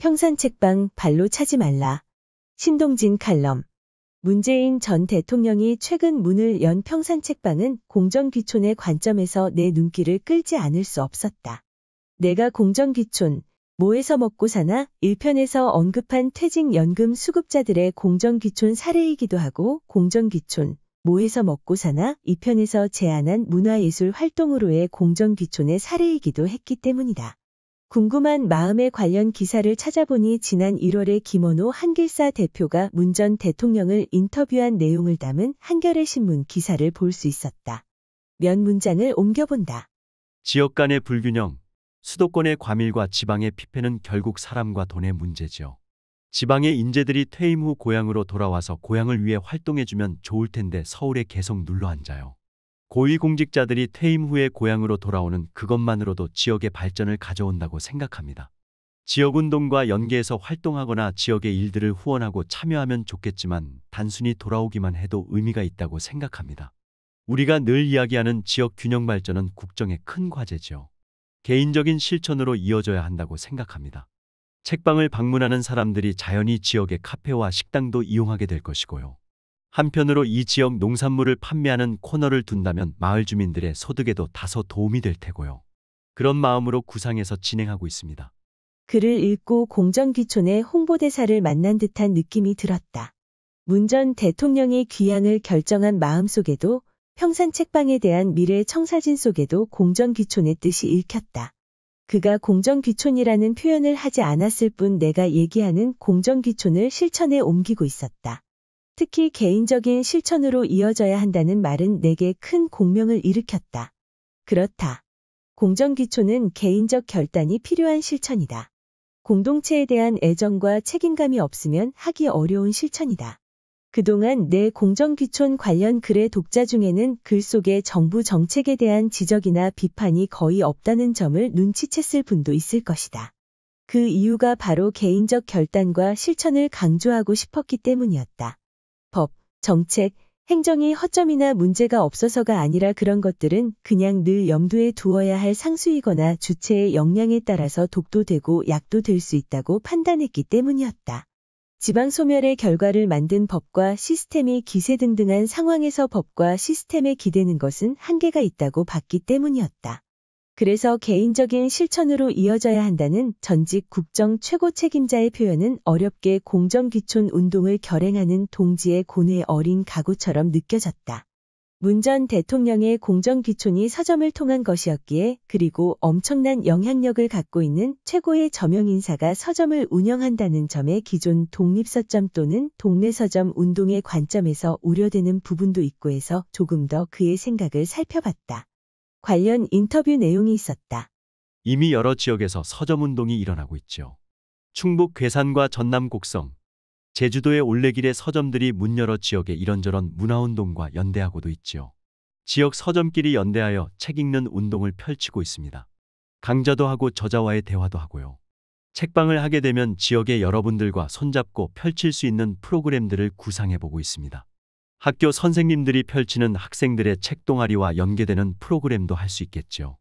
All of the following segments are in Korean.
평산 책방 발로 차지 말라. 신동진 칼럼. 문재인 전 대통령이 최근 문을 연 평산 책방은 공정 귀촌의 관점에서 내 눈길을 끌지 않을 수 없었다. 내가 공정 귀촌, 뭐에서 먹고 사나 1편에서 언급한 퇴직연금 수급자들의 공정 귀촌 사례이기도 하고 공정 귀촌, 뭐에서 먹고 사나 2편에서 제안한 문화예술 활동으로의 공정 귀촌의 사례이기도 했기 때문이다. 궁금한 마음에 관련 기사를 찾아보니 지난 1월에 김원호 한길사 대표가 문 전 대통령을 인터뷰한 내용을 담은 한겨레 신문 기사를 볼 수 있었다. 면 문장을 옮겨본다. 지역 간의 불균형, 수도권의 과밀과 지방의 피폐는 결국 사람과 돈의 문제지요. 지방의 인재들이 퇴임 후 고향으로 돌아와서 고향을 위해 활동해주면 좋을 텐데 서울에 계속 눌러앉아요. 고위공직자들이 퇴임 후에 고향으로 돌아오는 그것만으로도 지역의 발전을 가져온다고 생각합니다. 지역운동과 연계해서 활동하거나 지역의 일들을 후원하고 참여하면 좋겠지만 단순히 돌아오기만 해도 의미가 있다고 생각합니다. 우리가 늘 이야기하는 지역 균형 발전은 국정의 큰 과제지요. 개인적인 실천으로 이어져야 한다고 생각합니다. 책방을 방문하는 사람들이 자연히 지역의 카페와 식당도 이용하게 될 것이고요. 한편으로 이 지역 농산물을 판매하는 코너를 둔다면 마을 주민들의 소득에도 다소 도움이 될 테고요. 그런 마음으로 구상해서 진행하고 있습니다. 글을 읽고 공전귀촌의 홍보대사를 만난 듯한 느낌이 들었다. 문 전 대통령의 귀향을 결정한 마음속에도 평산 책방에 대한 미래 청사진 속에도 공전귀촌의 뜻이 읽혔다. 그가 공전귀촌이라는 표현을 하지 않았을 뿐 내가 얘기하는 공전귀촌을 실천에 옮기고 있었다. 특히 개인적인 실천으로 이어져야 한다는 말은 내게 큰 공명을 일으켰다. 그렇다. 공정기초는 개인적 결단이 필요한 실천이다. 공동체에 대한 애정과 책임감이 없으면 하기 어려운 실천이다. 그동안 내공정기촌 관련 글의 독자 중에는 글 속에 정부 정책에 대한 지적이나 비판이 거의 없다는 점을 눈치챘을 분도 있을 것이다. 그 이유가 바로 개인적 결단과 실천을 강조하고 싶었기 때문이었다. 법, 정책, 행정이 허점이나 문제가 없어서가 아니라 그런 것들은 그냥 늘 염두에 두어야 할 상수이거나 주체의 역량에 따라서 독도 되고 약도 될 수 있다고 판단했기 때문이었다. 지방 소멸의 결과를 만든 법과 시스템이 기세 등등한 상황에서 법과 시스템에 기대는 것은 한계가 있다고 봤기 때문이었다. 그래서 개인적인 실천으로 이어져야 한다는 전직 국정 최고 책임자의 표현은 어렵게 공정귀촌 운동을 결행하는 동지의 고뇌 어린 가구처럼 느껴졌다. 문 전 대통령의 공정귀촌이 서점을 통한 것이었기에 그리고 엄청난 영향력을 갖고 있는 최고의 저명인사가 서점을 운영한다는 점에 기존 독립서점 또는 동네서점 운동의 관점에서 우려되는 부분도 있고 해서 조금 더 그의 생각을 살펴봤다. 관련 인터뷰 내용이 있었다. 이미 여러 지역에서 서점운동이 일어나고 있죠. 충북 괴산과 전남 곡성, 제주도의 올레길의 서점들이 문 열어 지역의 이런저런 문화운동과 연대하고도 있지요. 지역 서점끼리 연대하여 책 읽는 운동을 펼치고 있습니다. 강자도 하고 저자와의 대화도 하고요. 책방을 하게 되면 지역의 여러분들과 손잡고 펼칠 수 있는 프로그램들을 구상해보고 있습니다. 학교 선생님들이 펼치는 학생들의 책 동아리와 연계되는 프로그램도 할 수 있겠죠.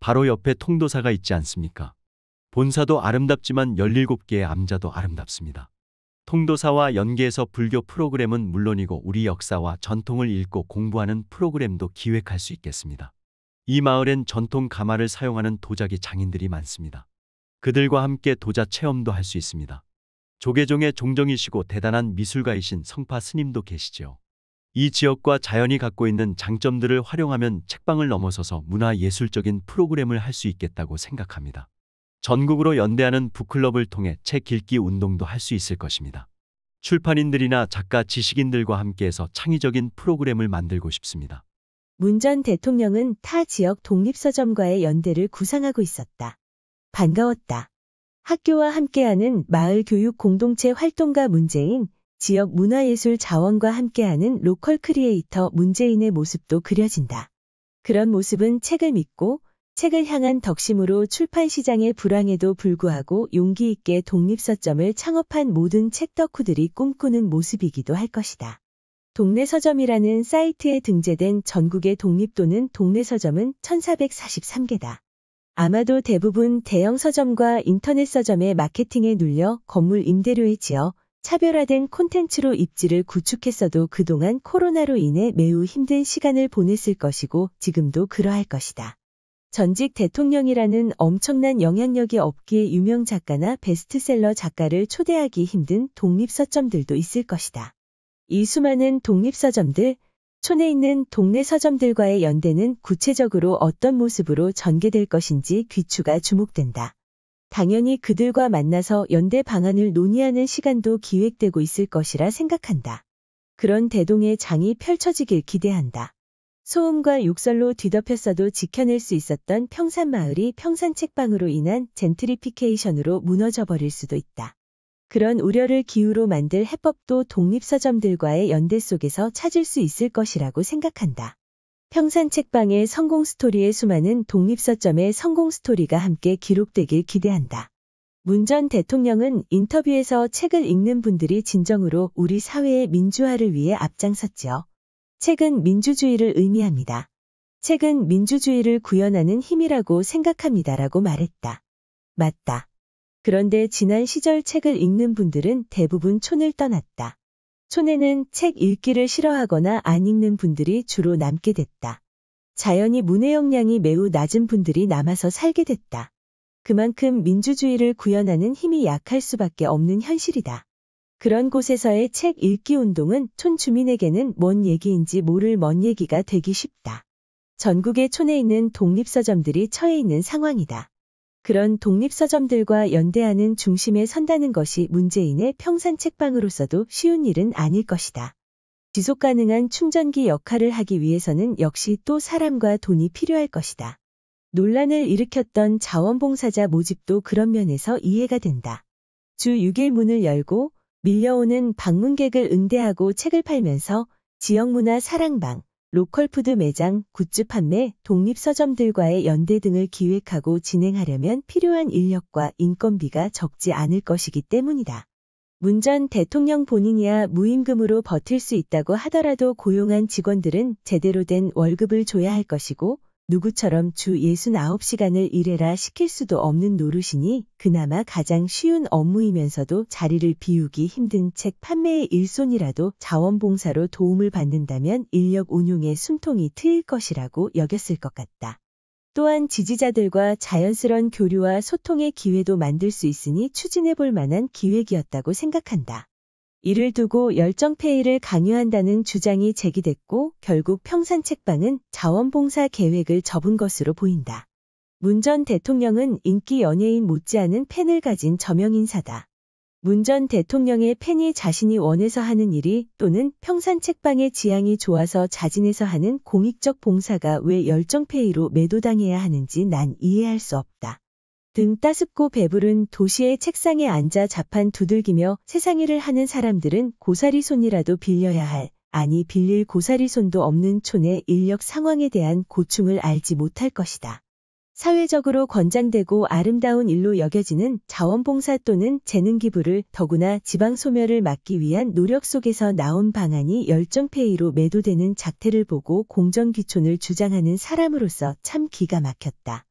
바로 옆에 통도사가 있지 않습니까? 본사도 아름답지만 17개의 암자도 아름답습니다. 통도사와 연계해서 불교 프로그램은 물론이고 우리 역사와 전통을 읽고 공부하는 프로그램도 기획할 수 있겠습니다. 이 마을엔 전통 가마를 사용하는 도자기 장인들이 많습니다. 그들과 함께 도자 체험도 할 수 있습니다. 조계종의 종정이시고 대단한 미술가이신 성파 스님도 계시지요. 이 지역과 자연이 갖고 있는 장점들을 활용하면 책방을 넘어서서 문화예술적인 프로그램을 할 수 있겠다고 생각합니다. 전국으로 연대하는 북클럽을 통해 책 읽기 운동도 할 수 있을 것입니다. 출판인들이나 작가 지식인들과 함께해서 창의적인 프로그램을 만들고 싶습니다. 문전 대통령은 타 지역 독립서점과의 연대를 구상하고 있었다. 반가웠다. 학교와 함께하는 마을 교육 공동체 활동가문재인 지역 문화예술 자원과 함께하는 로컬 크리에이터 문재인의 모습도 그려진다. 그런 모습은 책을 믿고 책을 향한 덕심으로 출판 시장의 불황에도 불구하고 용기 있게 독립서점을 창업한 모든 책 덕후들이 꿈꾸는 모습이기도 할 것이다. 동네 서점이라는 사이트에 등재된 전국의 독립 또는 동네 서점은 1443개다. 아마도 대부분 대형 서점과 인터넷 서점의 마케팅에 눌려 건물 임대료에 지어 차별화된 콘텐츠로 입지를 구축했어도 그동안 코로나로 인해 매우 힘든 시간을 보냈을 것이고 지금도 그러할 것이다. 전직 대통령이라는 엄청난 영향력이 없기에 유명 작가나 베스트셀러 작가를 초대하기 힘든 독립서점들도 있을 것이다. 이 수많은 독립서점들, 촌에 있는 동네 서점들과의 연대는 구체적으로 어떤 모습으로 전개될 것인지 귀추가 주목된다. 당연히 그들과 만나서 연대 방안을 논의하는 시간도 기획되고 있을 것이라 생각한다. 그런 대동의 장이 펼쳐지길 기대한다. 소음과 욕설로 뒤덮였어도 지켜낼 수 있었던 평산마을이 평산책방으로 인한 젠트리피케이션으로 무너져버릴 수도 있다. 그런 우려를 기후로 만들 해법도 독립서점들과의 연대 속에서 찾을 수 있을 것이라고 생각한다. 평산 책방의 성공 스토리에 수많은 독립서점의 성공 스토리가 함께 기록되길 기대한다. 문 전 대통령은 인터뷰에서 책을 읽는 분들이 진정으로 우리 사회의 민주화를 위해 앞장섰지요. 책은 민주주의를 의미합니다. 책은 민주주의를 구현하는 힘이라고 생각합니다라고 말했다. 맞다. 그런데 지난 시절 책을 읽는 분들은 대부분 촌을 떠났다. 촌에는 책 읽기를 싫어하거나 안 읽는 분들이 주로 남게 됐다. 자연히 문해 역량이 매우 낮은 분들이 남아서 살게 됐다. 그만큼 민주주의를 구현하는 힘이 약할 수밖에 없는 현실이다. 그런 곳에서의 책 읽기 운동은 촌 주민에게는 뭔 얘기인지 모를 먼 얘기가 되기 쉽다. 전국의 촌에 있는 독립서점들이 처해 있는 상황이다. 그런 독립서점들과 연대하는 중심에 선다는 것이 문재인의 평산 책방으로서도 쉬운 일은 아닐 것이다. 지속 가능한 충전기 역할을 하기 위해서는 역시 또 사람과 돈이 필요할 것이다. 논란을 일으켰던 자원봉사자 모집도 그런 면에서 이해가 된다. 주 6일 문을 열고 밀려오는 방문객을 응대하고 책을 팔면서 지역문화 사랑방, 로컬푸드 매장, 굿즈 판매, 독립서점들과의 연대 등을 기획하고 진행하려면 필요한 인력과 인건비가 적지 않을 것이기 때문이다. 문 전 대통령 본인이야 무임금으로 버틸 수 있다고 하더라도 고용한 직원들은 제대로 된 월급을 줘야 할 것이고 누구처럼 주 69시간을 일해라 시킬 수도 없는 노릇이니 그나마 가장 쉬운 업무이면서도 자리를 비우기 힘든 책 판매의 일손이라도 자원봉사로 도움을 받는다면 인력 운용의 숨통이 트일 것이라고 여겼을 것 같다. 또한 지지자들과 자연스러운 교류와 소통의 기회도 만들 수 있으니 추진해 볼 만한 기획이었다고 생각한다. 이를 두고 열정페이를 강요한다는 주장이 제기됐고 결국 평산책방은 자원봉사 계획을 접은 것으로 보인다. 문 전 대통령은 인기 연예인 못지않은 팬을 가진 저명인사다. 문 전 대통령의 팬이 자신이 원해서 하는 일이 또는 평산책방의 지향이 좋아서 자진해서 하는 공익적 봉사가 왜 열정페이로 매도당해야 하는지 난 이해할 수 없다. 등 따숩고 배부른 도시의 책상에 앉아 자판 두들기며 세상일을 하는 사람들은 고사리 손이라도 빌려야 할, 아니 빌릴 고사리 손도 없는 촌의 인력 상황에 대한 고충을 알지 못할 것이다. 사회적으로 권장되고 아름다운 일로 여겨지는 자원봉사 또는 재능기부를 더구나 지방소멸을 막기 위한 노력 속에서 나온 방안이 열정페이로 매도되는 작태를 보고 공정기촌을 주장하는 사람으로서 참 기가 막혔다.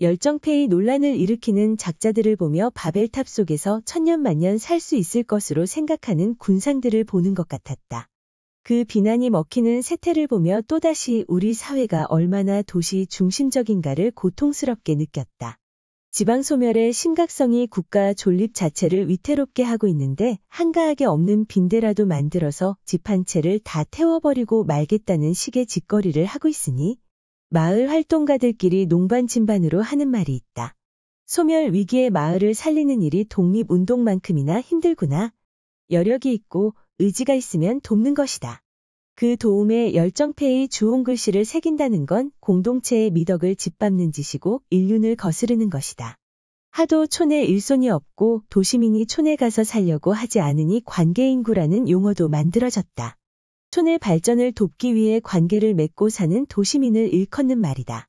열정페이 논란을 일으키는 작자들을 보며 바벨탑 속에서 천년만년 살 수 있을 것으로 생각하는 군상들을 보는 것 같았다. 그 비난이 먹히는 세태를 보며 또다시 우리 사회가 얼마나 도시 중심적인가를 고통스럽게 느꼈다. 지방소멸의 심각성이 국가 존립 자체를 위태롭게 하고 있는데 한가하게 없는 빈대라도 만들어서 집 한 채를 다 태워버리고 말겠다는 식의 짓거리를 하고 있으니 마을 활동가들끼리 농반 진반으로 하는 말이 있다. 소멸 위기의 마을을 살리는 일이 독립운동만큼이나 힘들구나. 여력이 있고 의지가 있으면 돕는 것이다. 그 도움에 열정페이 주홍 글씨를 새긴다는 건 공동체의 미덕을 짓밟는 짓이고 인륜을 거스르는 것이다. 하도 촌에 일손이 없고 도시민이 촌에 가서 살려고 하지 않으니 관계인구라는 용어도 만들어졌다. 촌의 발전을 돕기 위해 관계를 맺고 사는 도시민을 일컫는 말이다.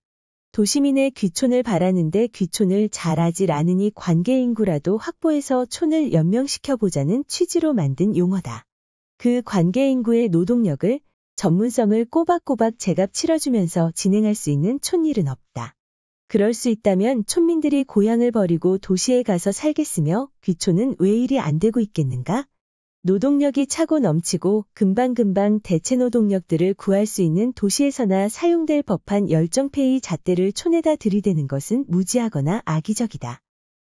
도시민의 귀촌을 바라는데 귀촌을 잘하질 않으니 관계 인구라도 확보해서 촌을 연명시켜보자는 취지로 만든 용어다. 그 관계 인구의 노동력을 전문성을 꼬박꼬박 제값 치러주면서 진행할 수 있는 촌일은 없다. 그럴 수 있다면 촌민들이 고향을 버리고 도시에 가서 살겠으며 귀촌은 왜 일이 안 되고 있겠는가? 노동력이 차고 넘치고 금방금방 대체 노동력들을 구할 수 있는 도시에서나 사용될 법한 열정페이 잣대를 촌에다 들이대는 것은 무지하거나 악의적이다.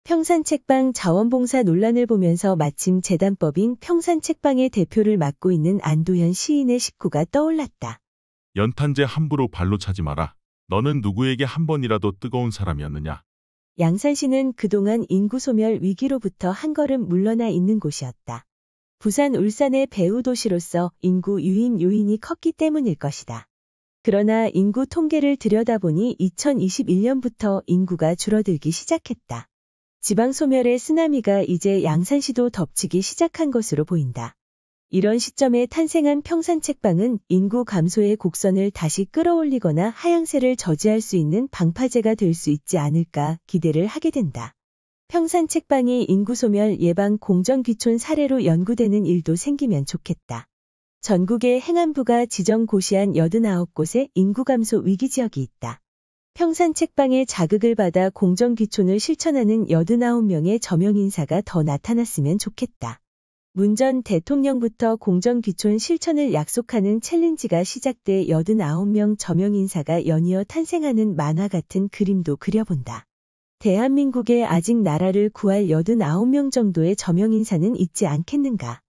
평산책방 자원봉사 논란을 보면서 마침 재단법인 평산책방의 대표를 맡고 있는 안도현 시인의 식구가 떠올랐다. 연탄재 함부로 발로 차지 마라. 너는 누구에게 한 번이라도 뜨거운 사람이었느냐. 양산시는 그동안 인구소멸 위기로부터 한 걸음 물러나 있는 곳이었다. 부산 울산의 배후 도시로서 인구 유인 요인이 컸기 때문일 것이다. 그러나 인구 통계를 들여다보니 2021년부터 인구가 줄어들기 시작했다. 지방 소멸의 쓰나미가 이제 양산시도 덮치기 시작한 것으로 보인다. 이런 시점에 탄생한 평산책방은 인구 감소의 곡선을 다시 끌어올리거나 하향세를 저지할 수 있는 방파제가 될 수 있지 않을까 기대를 하게 된다. 평산 책방이 인구소멸 예방 공정귀촌 사례로 연구되는 일도 생기면 좋겠다. 전국의 행안부가 지정 고시한 8 9곳에 인구 감소 위기 지역이 있다. 평산 책방의 자극을 받아 공정귀촌을 실천하는 89명의 저명인사가 더 나타났으면 좋겠다. 문 전 대통령부터 공정귀촌 실천을 약속하는 챌린지가 시작돼 89명 저명인사가 연이어 탄생하는 만화 같은 그림도 그려본다. 대한민국에 아직 나라를 구할 89명 정도의 저명인사는 있지 않겠는가.